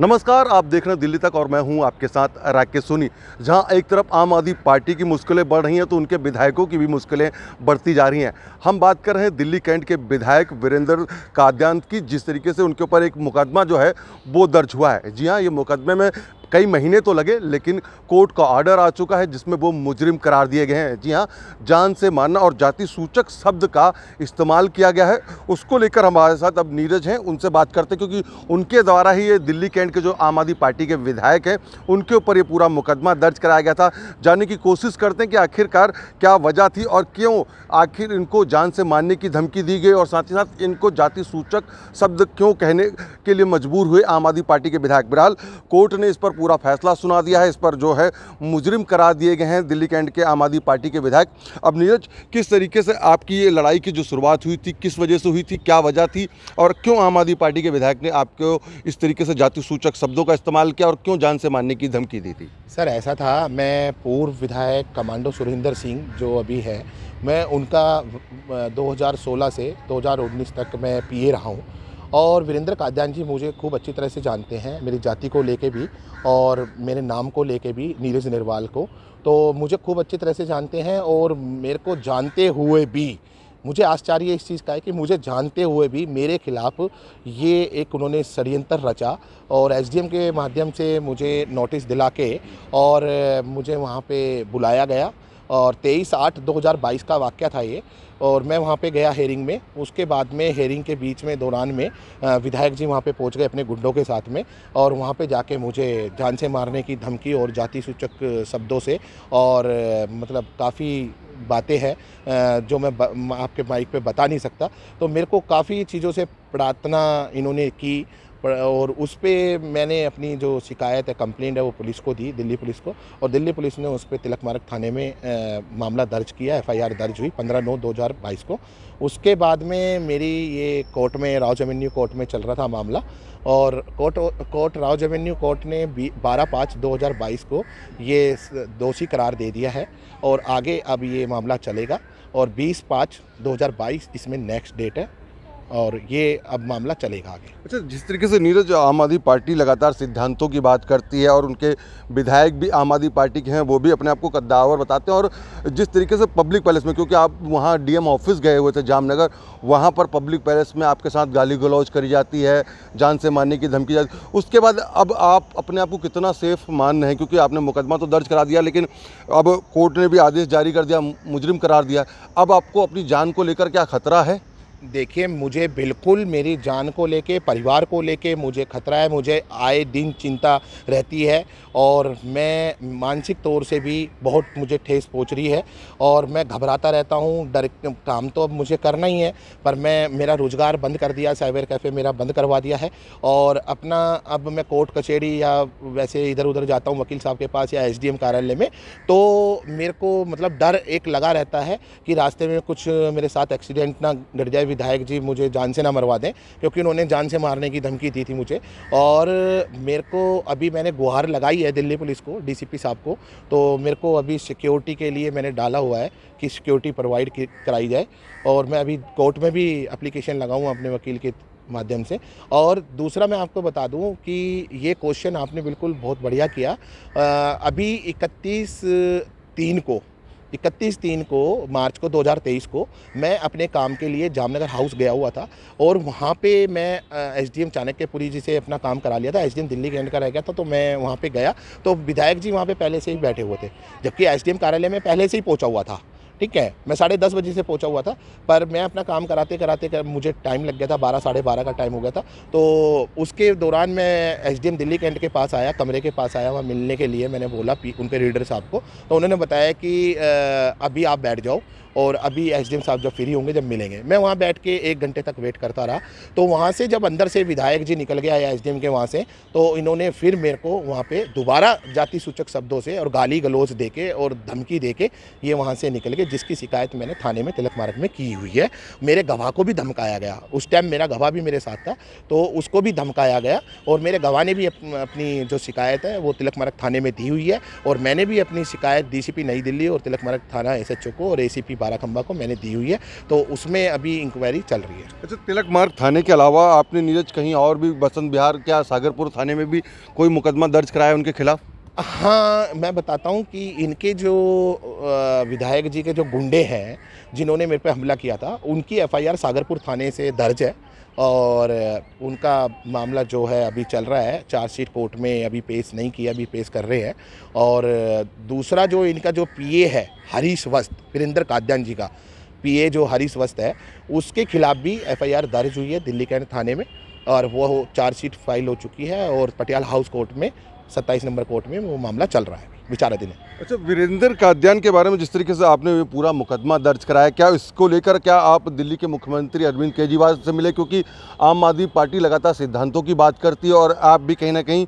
नमस्कार आप देख रहे हैं दिल्ली तक और मैं हूं आपके साथ राकेश सोनी जहां एक तरफ आम आदमी पार्टी की मुश्किलें बढ़ रही हैं तो उनके विधायकों की भी मुश्किलें बढ़ती जा रही हैं हम बात कर रहे हैं दिल्ली कैंट के विधायक वीरेंद्र काद्यांत की जिस तरीके से उनके ऊपर एक मुकदमा जो है वो दर्ज हुआ है जी हां ये मुकदमे में कई महीने तो लगे लेकिन कोर्ट का ऑर्डर आ चुका है जिसमें वो मुजरिम करार दिए गए हैं जी हाँ जान से मारना और जाति सूचक शब्द का इस्तेमाल किया गया है उसको लेकर हमारे साथ अब नीरज हैं उनसे बात करते हैं क्योंकि उनके द्वारा ही ये दिल्ली कैंट के जो आम आदमी पार्टी के विधायक हैं उनके ऊपर ये पूरा मुकदमा दर्ज कराया गया था जानने की कोशिश करते हैं कि आखिरकार क्या वजह थी और क्यों आखिर इनको जान से मारने की धमकी दी गई और साथ ही साथ इनको जाति सूचक शब्द क्यों कहने के लिए मजबूर हुए आम आदमी पार्टी के विधायक बिरहाल कोर्ट ने इस पर पूरा फैसला सुना दिया है इस पर जो है मुजरिम करार दिए गए हैं दिल्ली कैंट के आम आदमी पार्टी के विधायक अब नीरज किस तरीके से आपकी ये लड़ाई की जो शुरुआत हुई थी किस वजह से हुई थी क्या वजह थी और क्यों आम आदमी पार्टी के विधायक ने आपको इस तरीके से जाति सूचक शब्दों का इस्तेमाल किया और क्यों जान से मारने की धमकी दी थी सर ऐसा था मैं पूर्व विधायक कमांडो सुरेंद्र सिंह जो अभी है मैं उनका 2016 से 2019 तक मैं पीए रहा हूँ और वीरेंद्र काद्यान जी मुझे खूब अच्छी तरह से जानते हैं मेरी जाति को लेके भी और मेरे नाम को लेके भी नीरज निरवाल को तो मुझे खूब अच्छी तरह से जानते हैं और मेरे को जानते हुए भी मुझे आश्चर्य इस चीज़ का है कि मुझे जानते हुए भी मेरे खिलाफ ये एक उन्होंने षडयंत्र रचा और एस के माध्यम से मुझे नोटिस दिला के और मुझे वहाँ पे बुलाया गया और 23 आठ 2022 का वाक्य था ये और मैं वहाँ पे गया हेरिंग में उसके बाद में हेरिंग के बीच में दौरान में विधायक जी वहाँ पे पहुँच गए अपने गुंडों के साथ में और वहाँ पे जाके मुझे जान से मारने की धमकी और जाति सूचक शब्दों से और मतलब काफ़ी बातें हैं जो मैं आपके माइक पे बता नहीं सकता तो मेरे को काफ़ी चीज़ों से प्रार्थना इन्होंने की और उस पर मैंने अपनी जो शिकायत है कंप्लेंट है वो पुलिस को दी दिल्ली पुलिस को और दिल्ली पुलिस ने उस पर तिलक मार्ग थाने में आ, मामला दर्ज किया एफआईआर दर्ज हुई पंद्रह नौ दो हज़ार बाईस को उसके बाद में मेरी ये कोर्ट में राव एवेन्यू कोर्ट में चल रहा था मामला और court court Rouse avenue court ने बारह पाँच दो हज़ार बाईस को ये दोषी करार दे दिया है और आगे अब ये मामला चलेगा और बीस पाँच दो हज़ार बाईस इसमें नेक्स्ट डेट है और ये अब मामला चलेगा आगे अच्छा जिस तरीके से नीरज आम आदमी पार्टी लगातार सिद्धांतों की बात करती है और उनके विधायक भी आम आदमी पार्टी के हैं वो भी अपने आप को कद्दावर बताते हैं और जिस तरीके से पब्लिक पैलेस में क्योंकि आप वहाँ डीएम ऑफिस गए हुए थे जामनगर वहाँ पर पब्लिक पैलेस में आपके साथ गाली गलौज करी जाती है जान से मारने की धमकी जाती उसके बाद अब आप अपने आप को कितना सेफ मान रहे हैं क्योंकि आपने मुकदमा तो दर्ज करा दिया लेकिन अब कोर्ट ने भी आदेश जारी कर दिया मुजरिम करार दिया अब आपको अपनी जान को लेकर क्या खतरा है देखिए मुझे बिल्कुल मेरी जान को लेके परिवार को लेके मुझे खतरा है मुझे आए दिन चिंता रहती है और मैं मानसिक तौर से भी बहुत मुझे ठेस पहुँच रही है और मैं घबराता रहता हूँ डर काम तो अब मुझे करना ही है पर मैं मेरा रोज़गार बंद कर दिया साइबर कैफ़े मेरा बंद करवा दिया है और अपना अब मैं कोर्ट कचहरी या वैसे इधर उधर जाता हूँ वकील साहब के पास या एस कार्यालय में तो मेरे को मतलब डर एक लगा रहता है कि रास्ते में कुछ मेरे साथ एक्सीडेंट ना घट जाए विधायक जी मुझे जान से ना मरवा दें क्योंकि उन्होंने जान से मारने की धमकी दी थी मुझे और मेरे को अभी मैंने गुहार लगाई है दिल्ली पुलिस को डीसीपी साहब को तो मेरे को अभी सिक्योरिटी के लिए मैंने डाला हुआ है कि सिक्योरिटी प्रोवाइड कराई जाए और मैं अभी कोर्ट में भी अप्लीकेशन लगाऊँ अपने वकील के माध्यम से और दूसरा मैं आपको बता दूं कि ये क्वेश्चन आपने बिल्कुल बहुत बढ़िया किया आ, अभी 31 तीन को इकतीस तीन को मार्च को 2023 को मैं अपने काम के लिए जामनगर हाउस गया हुआ था और वहाँ पे मैं S D M Chanakyapuri ji से अपना काम करा लिया था एस डी एम दिल्ली के एंड का रह गया था तो मैं वहाँ पे गया तो विधायक जी वहाँ पे पहले से ही बैठे हुए थे जबकि एस डी एम कार्यालय में पहले से ही पहुँचा हुआ था ठीक है मैं साढ़े दस बजे से पहुंचा हुआ था पर मैं अपना काम कराते कराते कर, मुझे टाइम लग गया था बारह साढ़े बारह का टाइम हो गया था तो उसके दौरान मैं एस दिल्ली कैंट के पास आया कमरे के पास आया वहाँ मिलने के लिए मैंने बोला उनके रीडर साहब को तो उन्होंने बताया कि अभी आप बैठ जाओ और अभी एस डी एम साहब जब फ्री होंगे जब मिलेंगे मैं वहाँ बैठ के एक घंटे तक वेट करता रहा तो वहाँ से जब अंदर से विधायक जी निकल गया एस डी एम के वहाँ से तो इन्होंने फिर मेरे को वहाँ पर दोबारा जाति सूचक शब्दों से और गाली गलोज दे के और धमकी दे के ये वहाँ से निकल गए जिसकी शिकायत मैंने थाने में तिलक मार्ग में की हुई है मेरे गवाह को भी धमकाया गया उस टाइम मेरा गवाह भी मेरे साथ था तो उसको भी धमकाया गया और मेरे गवाह ने भी अपनी जो शिकायत है वो तिलक मार्ग थाने में दी हुई है और मैंने भी अपनी शिकायत पी नई दिल्ली और तिलक मार्ग थाना ओ को और पी बाराखंबा को मैंने दी हुई है तो उसमें अभी इंक्वायरी चल रही है अच्छा तिलक मार्ग थाने के अलावा आपने नीरज कहीं और भी बसंत बिहार क्या सागरपुर थाने में भी कोई मुकदमा दर्ज कराया उनके खिलाफ हाँ मैं बताता हूँ कि इनके जो विधायक जी के जो गुंडे हैं जिन्होंने मेरे पे हमला किया था उनकी एफआईआर सागरपुर थाने से दर्ज है और उनका मामला जो है अभी चल रहा है चार्जशीट कोर्ट में अभी पेश नहीं किया अभी पेश कर रहे हैं और दूसरा जो इनका जो पीए है हरीश वस्त वीरेंद्र काद्यान जी का पीए जो हरीश वस्त है उसके खिलाफ भी एफआईआर दर्ज हुई है दिल्ली कैंट थाने में और वो चार्जशीट फाइल हो चुकी है और पटियाला हाउस कोर्ट में सत्ताईस नंबर कोर्ट में वो मामला चल रहा है विचाराधीन है अच्छा वीरेंद्र काद्यान के बारे में जिस तरीके से आपने पूरा मुकदमा दर्ज कराया क्या इसको लेकर क्या आप दिल्ली के मुख्यमंत्री अरविंद केजरीवाल से मिले क्योंकि आम आदमी पार्टी लगातार सिद्धांतों की बात करती है और आप भी कहीं ना कहीं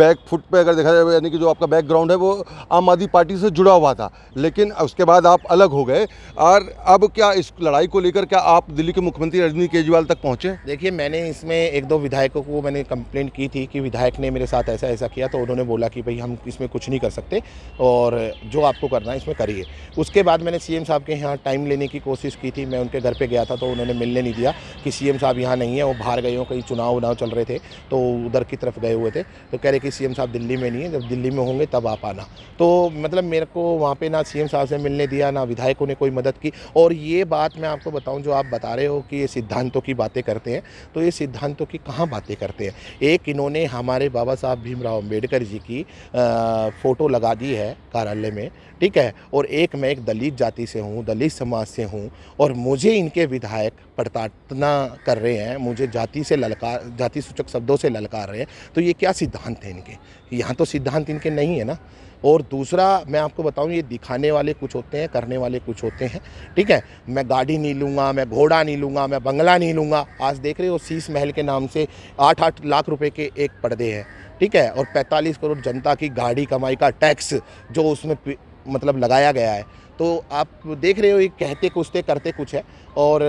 बैक फुट पर अगर देखा जाए यानी कि जो आपका बैकग्राउंड है वो आम आदमी पार्टी से जुड़ा हुआ था लेकिन उसके बाद आप अलग हो गए और अब क्या इस लड़ाई को लेकर क्या आप दिल्ली के मुख्यमंत्री अरविंद केजरीवाल तक पहुँचे देखिए मैंने इसमें एक दो विधायकों को मैंने कंप्लेंट की थी कि विधायक ने मेरे साथ ऐसा ऐसा किया तो उन्होंने बोला कि भाई हम इसमें कुछ नहीं कर सकते और जो आपको करना है इसमें करिए उसके बाद मैंने सीएम साहब के यहाँ टाइम लेने की कोशिश की थी मैं उनके घर पे गया था तो उन्होंने मिलने नहीं दिया कि सीएम साहब यहाँ नहीं है वो बाहर गए हों कहीं चुनाव उनाव चल रहे थे तो उधर की तरफ गए हुए थे तो कह रहे कि सीएम साहब दिल्ली में नहीं है जब दिल्ली में होंगे तब आप आना तो मतलब मेरे को वहाँ पर ना सीएम साहब से मिलने दिया ना विधायकों ने कोई मदद की और ये बात मैं आपको बताऊँ जो आप बता रहे हो कि ये सिद्धांतों की बातें करते हैं तो ये सिद्धांतों की कहाँ बातें करते हैं एक इन्होंने हमारे बाबा साहब भीमराव अम्बेडकर जी की फ़ोटो लगा लगा दी है कार्यालय में ठीक है और एक मैं एक दलित जाति से हूँ दलित समाज से हूँ और मुझे इनके विधायक प्रताड़ना कर रहे हैं मुझे जाति से ललकार जाति सूचक शब्दों से ललकार रहे हैं तो ये क्या सिद्धांत है इनके यहाँ तो सिद्धांत इनके नहीं है ना और दूसरा मैं आपको बताऊं ये दिखाने वाले कुछ होते हैं करने वाले कुछ होते हैं ठीक है मैं गाड़ी नहीं लूँगा मैं घोड़ा नहीं लूँगा मैं बंगला नहीं लूँगा आज देख रहे हो शीस महल के नाम से आठ आठ लाख रुपये के एक पर्दे हैं ठीक है और 45 करोड़ जनता की गाड़ी कमाई का टैक्स जो उसमें मतलब लगाया गया है तो आप देख रहे हो ये कहते कुछते करते कुछ है और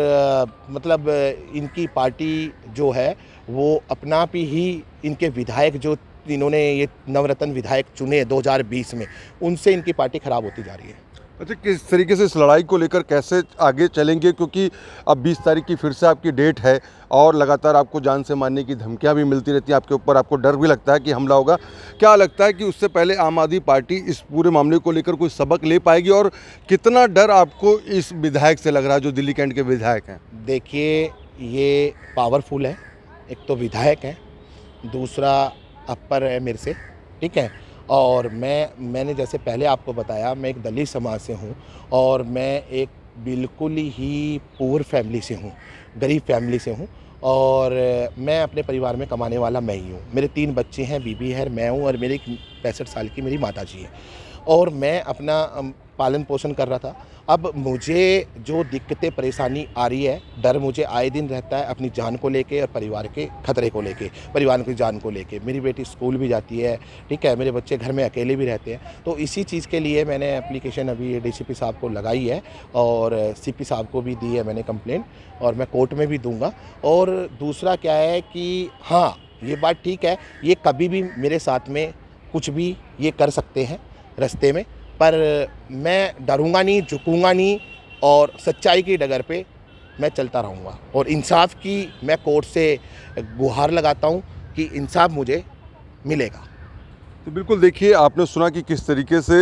मतलब इनकी पार्टी जो है वो अपना भी ही इनके विधायक जो इन्होंने ये नवरत्न विधायक चुने 2020 में उनसे इनकी पार्टी खराब होती जा रही है अच्छा किस तरीके से इस लड़ाई को लेकर कैसे आगे चलेंगे क्योंकि अब 20 तारीख की फिर से आपकी डेट है और लगातार आपको जान से मारने की धमकियां भी मिलती रहती हैं आपके ऊपर आपको डर भी लगता है कि हमला होगा क्या लगता है कि उससे पहले आम आदमी पार्टी इस पूरे मामले को लेकर कोई सबक ले पाएगी और कितना डर आपको इस विधायक से लग रहा है जो दिल्ली कैंट के विधायक हैं देखिए ये पावरफुल है एक तो विधायक हैं दूसरा अपर है मेरे से ठीक है और मैं मैंने जैसे पहले आपको बताया मैं एक दलित समाज से हूँ और मैं एक बिल्कुल ही पुअर फैमिली से हूँ गरीब फैमिली से हूँ और मैं अपने परिवार में कमाने वाला मैं ही हूँ मेरे तीन बच्चे हैं बीबी है मैं हूँ और मेरी पैंसठ साल की मेरी माता जी है और मैं अपना पालन पोषण कर रहा था अब मुझे जो दिक्कतें परेशानी आ रही है डर मुझे आए दिन रहता है अपनी जान को लेके और परिवार के खतरे को लेके परिवार की जान को लेके मेरी बेटी स्कूल भी जाती है ठीक है मेरे बच्चे घर में अकेले भी रहते हैं तो इसी चीज़ के लिए मैंने एप्लीकेशन अभी डीसीपी साहब को लगाई है और सी साहब को भी दी है मैंने कंप्लेन और मैं कोर्ट में भी दूँगा और दूसरा क्या है कि हाँ ये बात ठीक है ये कभी भी मेरे साथ में कुछ भी ये कर सकते हैं रास्ते में पर मैं डरूंगा नहीं झुकूंगा नहीं और सच्चाई की डगर पे मैं चलता रहूँगा और इंसाफ की मैं कोर्ट से गुहार लगाता हूँ कि इंसाफ मुझे मिलेगा तो बिल्कुल देखिए आपने सुना कि किस तरीके से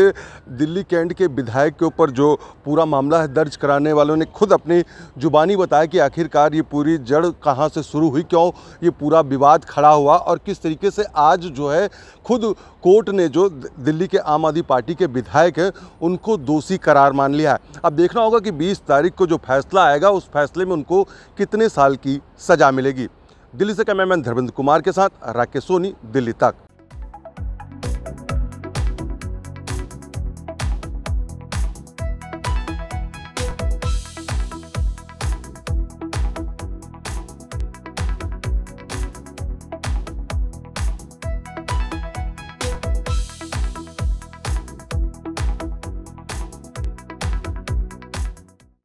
दिल्ली कैंट के विधायक के ऊपर जो पूरा मामला है दर्ज कराने वालों ने खुद अपनी जुबानी बताया कि आखिरकार ये पूरी जड़ कहाँ से शुरू हुई क्यों ये पूरा विवाद खड़ा हुआ और किस तरीके से आज जो है खुद कोर्ट ने जो दिल्ली के आम आदमी पार्टी के विधायक हैं उनको दोषी करार मान लिया है अब देखना होगा कि बीस तारीख को जो फैसला आएगा उस फैसले में उनको कितने साल की सज़ा मिलेगी दिल्ली से कैमरामैन धर्मेंद्र कुमार के साथ राकेश सोनी दिल्ली तक